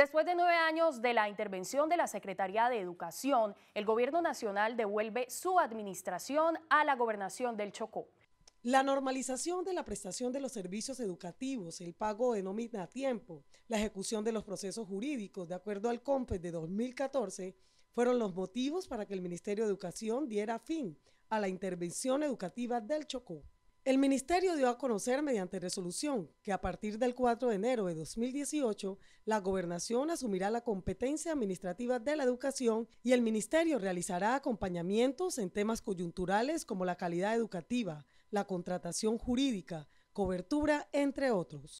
Después de nueve años de la intervención de la Secretaría de Educación, el Gobierno Nacional devuelve su administración a la Gobernación del Chocó. La normalización de la prestación de los servicios educativos, el pago de nómina a tiempo, la ejecución de los procesos jurídicos de acuerdo al COMPES de 2014 fueron los motivos para que el Ministerio de Educación diera fin a la intervención educativa del Chocó. El Ministerio dio a conocer mediante resolución que a partir del 4 de enero de 2018, la Gobernación asumirá la competencia administrativa de la educación y el Ministerio realizará acompañamientos en temas coyunturales como la calidad educativa, la contratación jurídica, cobertura, entre otros.